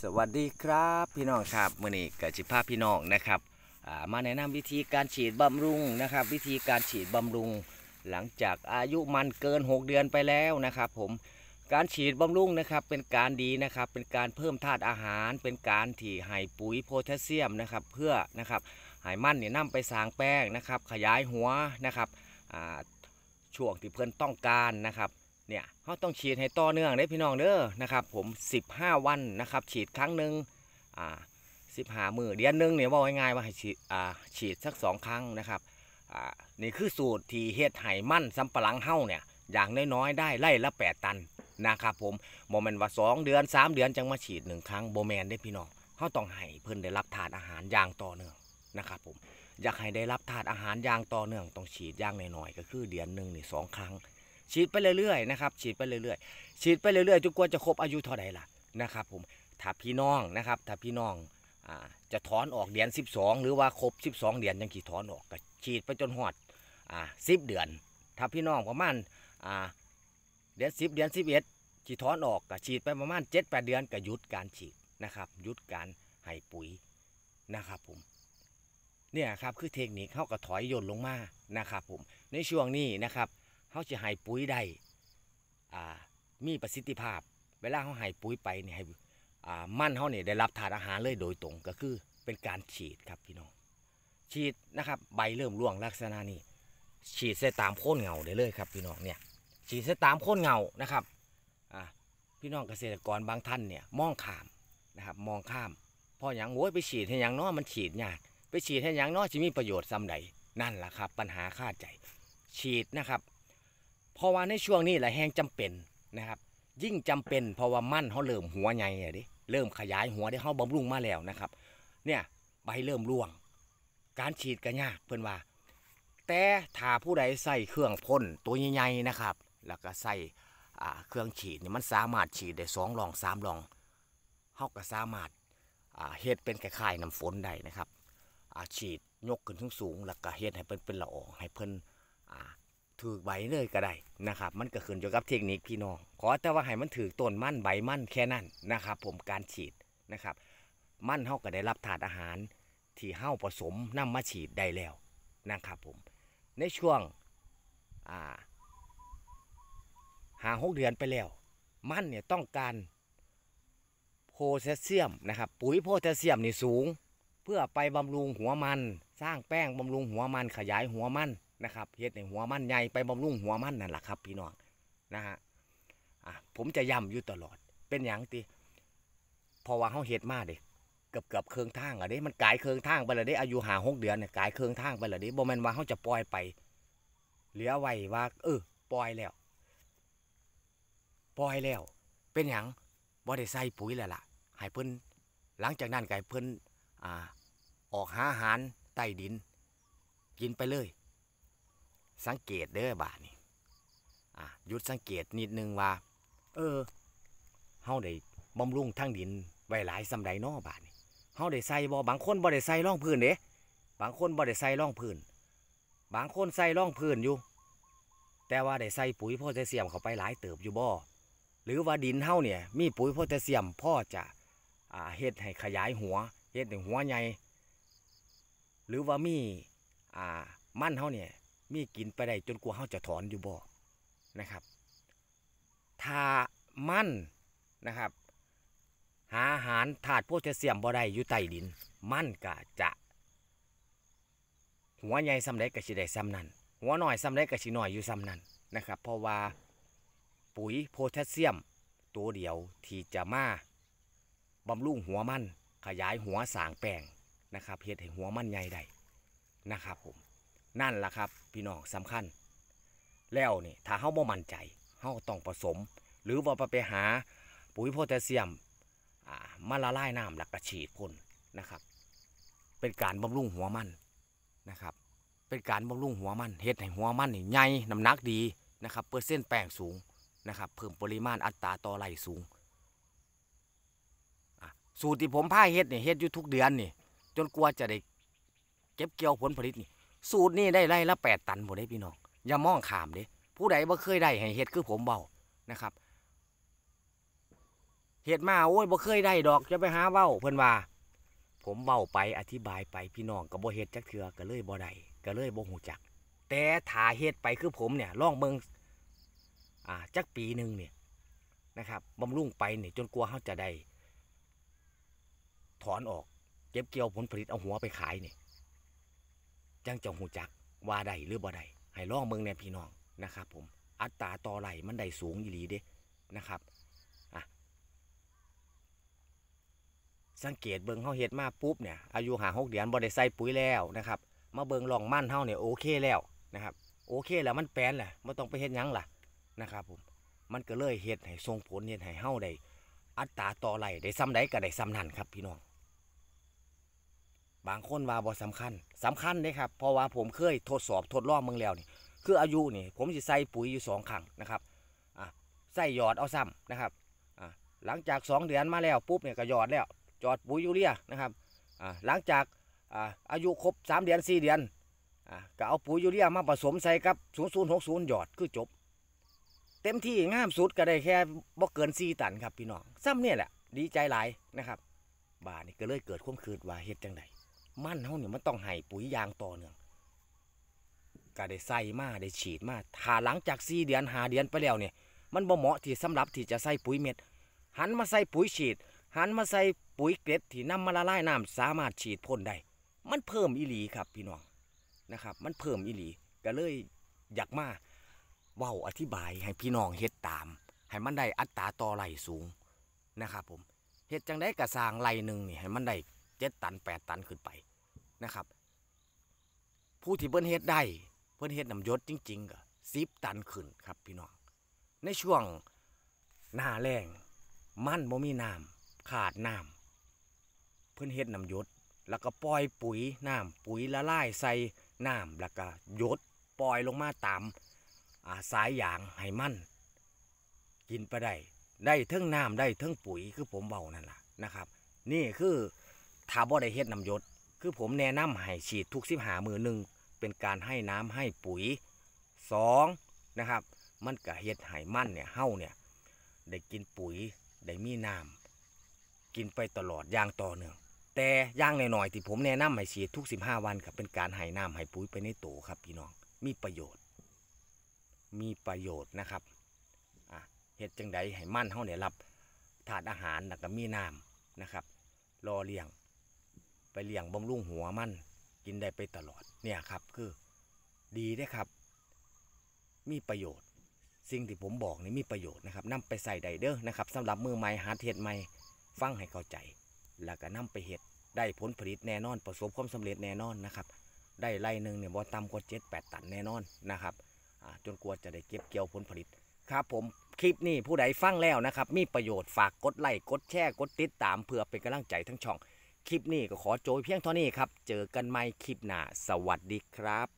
สวัสดีครับพี่น้องครับมื่อนี้กับชิภาพพี่น้องนะครับมาแนะนำวิธีการฉีดบำรุงนะครับ วิธีการฉีดบำรุงหลังจากอายุมันเกิน 6 เดือนไปแล้วนะครับ ผมการฉีดบำรุงนะครับเป็นการดีนะครับ เป็นการเพิ่มธาตุอาหารเป็นการที่ให้ปุ๋ยโพแทสเซียมนะครับ เพื่อนะครับให้มันเนี่ยนำไปสางแป้งนะครับ ขยายหัวนะครับช่วงที่เพื่อนต้องการนะครับเนี่ยเขาต้องฉีดให้ต่อเนื่องได้พี่น้องเด้อนะครับผม 15 วันนะครับฉีดครั้งหนึ่งอ่าสิบหามือเดือนหนึ่งเนี่ยว่าง่ายๆว่าให้ฉีดอ่าฉีดสักสองครั้งนะครับอ่านี่คือสูตรที่เฮ็ดไห้มั่นสำปะหลังเฮ้าเนี่ยอย่างน้อยๆได้ไล่ละแปดตันนะครับผมโมเมนต์ว่าสองเดือนสามเดือนจังมาฉีดหนึ่งครั้งโบแมนได้พี่น้องเขาต้องให้เพิ่นได้รับทานอาหารอย่างต่อเนื่องนะครับผมอยากให้ได้รับทานอาหารอย่างต่อเนื่องต้องฉีดอย่างน้อยๆก็คือเดือนหนึ่งนี่สองครั้งฉีดไปเรื่อยๆนะครับฉีดไปเรื่อยๆ ฉีดไปเรื่อยๆจนกว่าจะครบอายุเท่าไหร่ล่ะนะครับผมถ้าพี่น้องนะครับถ้าพี่น้องจะถอนออกเดือน12 หรือว่าครบ 12เดือนยังขี่ถอนออกก็ฉีดไปจนหอดสิบเดือน ถ้าพี่น้องประมาณเดือนสิบเดือนสิบเอ็ดฉีดถอนออกก็ฉีดไปประมาณเจ็ดแปดเดือนก็หยุดการฉีดนะครับหยุดการให้ปุ๋ยนะครับ ผม เนี่ยครับคือเทคนิคเข้ากับถอยย่นลงมานะครับผมในช่วงนี้นะครับเขาจะหายปุ๋ยได้มีประสิทธิภาพ เวลาเขาหายปุ๋ยไปเนี่ยให้มันเขาเนี่ยได้รับถานอาหารเลยโดยตรง ก็คือเป็นการฉีดครับพี่น้อง ฉีดนะครับใบเริ่มร่วงลักษณะนี้ ฉีดใส่ตามโค่นเงาได้เลยครับ พี่น้องเนี่ย ฉีดใส่ตามโค่นเงานะครับ พี่น้องเกษตรกรบางท่านเนี่ยมองข้ามนะครับมองข้ามพออย่างโว้ยไปฉีดให้อย่างน้อมันฉีดยากไปฉีดให้อย่างน้อจะมีประโยชน์ซ้ำใดนั่นแหละครับปัญหาคาดใจ ฉีดนะครับเพราะว่าในช่วงนี้แหละแห้งจำเป็นนะครับยิ่งจำเป็นเพราะว่ามันเขาเริ่มหัวใหญ่เลดิเริ่มขยายหัวได้เขาบำรุงมาแล้วนะครับเนี่ยใบเริ่มร่วงการฉีดก็ยากเพื่อนว่า แต่ถ้าผู้ใดใส่เครื่องพ่นตัวใหญ่ๆนะครับแล้วก็ใส่เครื่องฉีดนี่มันสามารถฉีดได้สองลองสามลองเขาก็สามารถเฮ็ดเป็นคล้ายๆน้ำฝนได้นะครับฉีดยกขึ้นสูงๆแล้วก็เฮ็ดให้เพิ่นเป็นละอองให้เพิ่อนถือใบเลยก็ได้นะครับมันก็ขึ้นอยู่กับเทคนิคพี่น้องขอแต่ว่าให้มันถือต้นมั่นใบมั่นแค่นั้นนะครับผมการฉีดนะครับมั่นเ่าก็ได้รับถาดอาหารที่เ่าผสมนำมาฉีดได้แล้วนะครับผมในช่วงหาหกเดือนไปแล้ว มั่นเนี่ยต้องการโพแทสเซียมนะครับปุ๋ยโพแทสเซียมนี่สูง เพื่อไปบำรุงหัวมัน สร้างแป้งบำรุงหัวมันขยายหัวมันนะครับเฮ็ดในหัวมันใหญ่ไปบำรุงหัวมันนั่นแหละครับ พี่น้องนะฮะอ่ะผมจะย้ำอยู่ตลอด เป็นอย่างตีพอว่าเขาเฮ็ดมาเด็กเกือบเกือบเครื่องทางอะเด้มันกายเครื่องทางไปเลยเด้อายุห่าหกเดือนเนี่ยกายเครื่องทางไปเลยเด้บ่แมันว่าเขาจะปล่อยไป เหลือไว้ว่า เออปล่อยแล้วปล่อยแล้ว เป็นอย่างบ่ได้ใส่ปุ๋ยแล้วล่ะหหยเพิ่น หลังจากนั้นกายเพิ่นอ่าออกหาอาหารใต้ดิน กินไปเลยสังเกตเด้อบาทนี่อ่ะยุดสังเกตนิดนึงว่า เออเฮาได้บำรุงทั้งดินไว้หลายสำไดนอบาทนี่เฮาได้ใส่บ่บางคนบ่ได้ใส่ร่องพื้นเด้บางคนบ่ได้ใส่ร่องพื้น บางคนใส่ร่องพื้นอยู่ แต่ว่าได้ใส่ปุ๋ยโพแทสเซียมเข้าไปหลายเติบอยู่บ่หรือว่าดินเฮาเนี่ย มีปุ๋ยโพแทสเซียมพ่อจะอ่าเฮ็ดให้ขยายหัวเฮ็ดให้หัวใหญ่ หรือว่ามี อ่า มั่นเฮาเนี่ยมีกินไปได้จนกว่าเขาจะถอนอยู่บ่ นะครับ ถ้ามันนะครับ หาอาหารถาดโพแทสเซียมบ่ได้อยู่ใต้ดิน มันก็จะ หัวใหญ่ซ้ำ็จกบชิได้ซ้ำนั้นหัวหน่อยซ้ำ็จกบชิหน่อยอยู่ซ้ำนั้นนะครับ เพราะว่าปุ๋ยโพแทสเซียมตัวเดียวที่จะมาบำรุงหัวมันขยายหัวสางแปลงนะครับเื่อให้หัวมันใหญ่ได้ นะครับผมนั่นล่ะครับ พี่น้องสำคัญแล้วนี่ถ้าเฮาบ่มั่นใจเฮาต้องผสม หรือว่าไปหาปุ๋ยโพแทสเซียมมาละลายน้ำหลักกระฉีดพ่นนะครับ เป็นการบำรุงหัวมันนะครับเป็นการบำรุงหัวมันเฮ็ดให้หัวมันนี่ใหญ่น้ำหนักดีนะครับเปอร์เซ็นต์แป้งสูงนะครับเพิ่มปริมาณอัตราต่อไร่สูง สูตรที่ผมพ่ายเฮ็ดเนี่ยเฮ็ดอยู่ทุกเดือนนี่จนกลัวจะได้เก็บเกี่ยวผลผลิตนี่สูตรนี่ได้ไร่ละแปดตันผมได้พี่น้อง อย่ามองขามเด้ผู้ใดบ่เคยได้ ให้เห็ดคือผมเบานะครับเห็ดมาโอ้ยบ่เคยได้ดอกจะไปหาเบาเพิ่นว่า ผมเบาไปอธิบายไปพี่น้องก็บ่เห็ดจักเถือก็เลยบ่ได้ก็เลยบ่หูจัก แต่ถาเห็ดไปคือผมเนี่ยล่องเมืองอ่าจักปีหนึ่งเนี่ยนะครับบำรุงไปเนี่ยจนกลัวเขาจะได้ถอนออก เก็บเกี่ยวผลผลิตเอาหัวไปขายเนี่ยจังจะหูจักว่าได้หรือบ่ได้ให้ลองเมืองแน่พี่น้องนะครับผมอัตราต่อไหลมันได้สูงอีหลีเด้นะครับอ่ะสังเกตเบิ้งเฮาเฮ็ดมาปุ๊บเนี่ยอายุหาหกเดือนบ่ได้ใส่ปุ๋ยแล้วนะครับ มาเบิ้งลองมั่นเฮาเนี่ยโอเคแล้วนะครับโอเค แล้วมันแปลนแหละไม่ต้องไปเฮ็ดยังล่ะนะครับผมมันก็เลยเฮ็ดให้ทรงผลเฮ็ดให้เฮาได้อัตราต่อไหลได้ซ้ำใดก็ได้ซ้ำนั่นครับพี่น้องบางคนว่าบอสำคัญสำคัญเลยครับเพราะว่าผมเคยทดสอบทดลองเมืองแล้วนี่คืออายุนี่ผมจะใส่ปุ๋ยอยู่สองครั้งนะครับอ่ะใส่หยอดเอาซ้ำนะครับอ่ะหลังจาก 2 เดือนมาแล้วปุ๊บเนี่ยก็หยอดแล้ว จอดปุ๋ยยูเรียนะครับอ่ะหลังจากอ่ะอายุครบ3 เดือน 4 เดือนอ่ะก็เอาปุ๋ยยูเรียมาผสมใส่กับ0060หยอดคือจบ เต็มที่งามสุดก็ได้แค่บ่เกิน 4ตันครับพี่น้องซ้ำเนี่ยแหละดีใจหลายนะครับบานี่ก็เลยเกิดความคืดว่าเฮ็ดจังไดมั่นเขาเนี่ยมันต้องให้ปุ๋ยยางต่อเนื่องก็ได้ใส่มาได้ฉีดมาถ้าหลังจากซีเดือนหาเดือนไปแล้วเนี่ยมันบ่เหมาะที่สำหรับที่จะใส่ปุ๋ยเม็ด หันมาใส่ปุ๋ยฉีด หันมาใส่ปุ๋ยเกล็ดที่นำมาละลายน้ำ สามารถฉีดพ่นได้ มันเพิ่มอิหลีครับพี่น้องนะครับ มันเพิ่มอิหลีก็เลยอยากมาเว้าอธิบายให้พี่น้องเฮ็ดตาม ให้มันได้อัตราต่อไหลสูงนะครับผมเฮ็ดจังได้กระสางไหลหนึ่งนี่ให้มันได้เจ็ดตันแปดตันขึ้นไปนะครับ ผู้ที่เพิ่นเฮ็ดได้เพิ่นเฮ็ดน้ำยศจริงๆก็สิบตันขึ้นครับพี่น้องในช่วงหน้าแรงมันบ่มีน้ำขาดน้ำเพิ่นเฮ็ดน้ำยศแล้วก็ปล่อยปุ๋ยน้ำปุ๋ยละลายใส่น้ำแล้วก็ยศปล่อยลงมาตามสายยางให้มันกินไปได้ได้ทั้งน้ำได้ทั้งปุ๋ยคือผมเบานั่นแหละนะครับ นี่คือถ้าบ่ได้เฮ็ดน้ำยศคือผมแนะนำให้ฉีดทุกสิบหามือหนึ่งเป็นการให้น้ำให้ปุ๋ยสองนะครับ มันกะเฮ็ดให้มันเนี่ยเฮ้าเนี่ยได้กินปุ๋ยได้มีน้ำกินไปตลอดอย่างต่อเนื่อง แต่ย่างหน่อยๆที่ผมแนะนำให้ฉีดทุกสิบห้าวันครับเป็นการให้น้ำให้ปุ๋ยไปในโตครับพี่น้อง มีประโยชน์ มีประโยชน์นะครับ เห็ดจังไดให้มันเฮ่าเนี่ยรับถาดอาหารแล้วก็มีน้ำนะครับรอเลี้ยงไปเลี้ยงบำรุงหัวมันกินได้ไปตลอดเนี่ยครับคือดีได้ครับ มีประโยชน์สิ่งที่ผมบอกนี่มีประโยชน์นะครับนำไปใส่ไดเด้อนะครับสำหรับมือใหม่หาเทศใหม่ฟังให้เข้าใจ แล้วก็นำไปเห็ดได้ผลผลิตแน่นอนประสบความสำเร็จแน่นอนนะครับได้ไร่หนึ่งเนี่ยบ่ต่ำกว่าเจ็ดแปดตันแน่นอนนะครับจนกว่าจะได้เก็บเกี่ยวผลผลิตครับผมคลิปนี้ผู้ใดฟังแล้วนะครับมีประโยชน์ฝากกดไลค์กดแชร์กดติดตามเพื่อเป็นกำลังใจทั้งช่องคลิปนี้ก็ขอโจยเพียงเท่านี้ครับ เจอกันใหม่คลิปหน้า สวัสดีครับ